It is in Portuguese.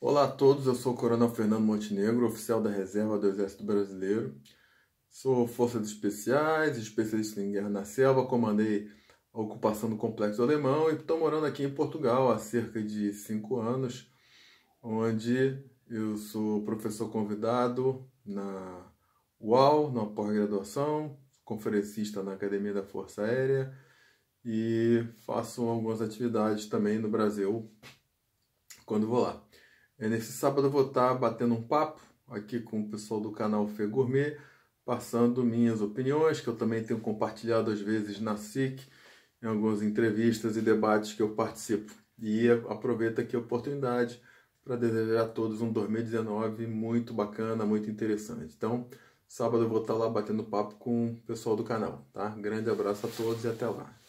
Olá a todos, eu sou o Coronel Fernando Montenegro, oficial da Reserva do Exército Brasileiro. Sou Forças Especiais, especialista em guerra na selva, comandei a ocupação do Complexo Alemão e estou morando aqui em Portugal há cerca de cinco anos, onde eu sou professor convidado na UAL, na pós-graduação, conferencista na Academia da Força Aérea e faço algumas atividades também no Brasil quando vou lá. É, nesse sábado eu vou estar tá batendo um papo aqui com o pessoal do canal Fê Gourmet, passando minhas opiniões, que eu também tenho compartilhado às vezes na SIC, em algumas entrevistas e debates que eu participo. E aproveito aqui a oportunidade para desejar a todos um 2019 muito bacana, muito interessante. Então, sábado eu vou estar tá lá batendo papo com o pessoal do canal, tá? Grande abraço a todos e até lá.